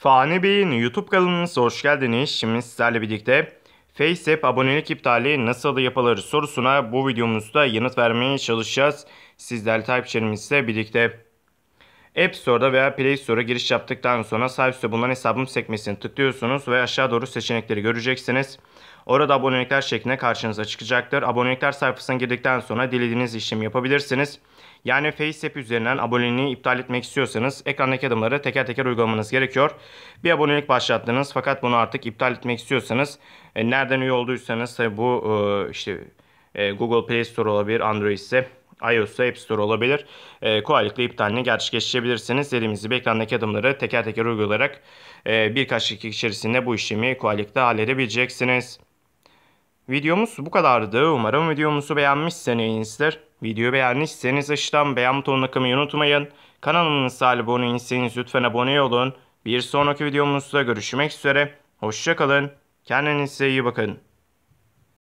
Fani Bey'in YouTube kanalınıza hoş geldiniz. Şimdi sizlerle birlikte FaceApp abonelik iptali nasıl yapılır sorusuna bu videomuzda yanıt vermeye çalışacağız. Sizlerle takipçilerimizle birlikte. App Store'da veya Play Store'a giriş yaptıktan sonra sağ bulunan hesabım sekmesini tıklıyorsunuz ve aşağı doğru seçenekleri göreceksiniz. Orada abonelikler şeklinde karşınıza çıkacaktır. Abonelikler sayfasına girdikten sonra dilediğiniz işlemi yapabilirsiniz. Yani FaceApp üzerinden aboneliğini iptal etmek istiyorsanız ekrandaki adımları teker teker uygulamanız gerekiyor. Bir abonelik başlattınız fakat bunu artık iptal etmek istiyorsanız e, nereden üye olduysanız bu e, işte e, Google Play Store olabilir Android ise iOS'ta App Store olabilir. E, kolaylıkla iptalini gerçekleştirebilirsiniz. Dediğimiz gibi ekrandaki adımları teker teker uygulayarak e, birkaç dakika içerisinde bu işlemi kolaylıkla halledebileceksiniz. Videomuz bu kadardı. Umarım videomuzu beğenmişsinizdir. Videoyu beğenmişseniz aşağıdan beğen butonuna kımayı unutmayın. Kanalımıza abone değilseniz lütfen abone olun. Bir sonraki videomuzda görüşmek üzere. Hoşçakalın. Kendinize iyi bakın.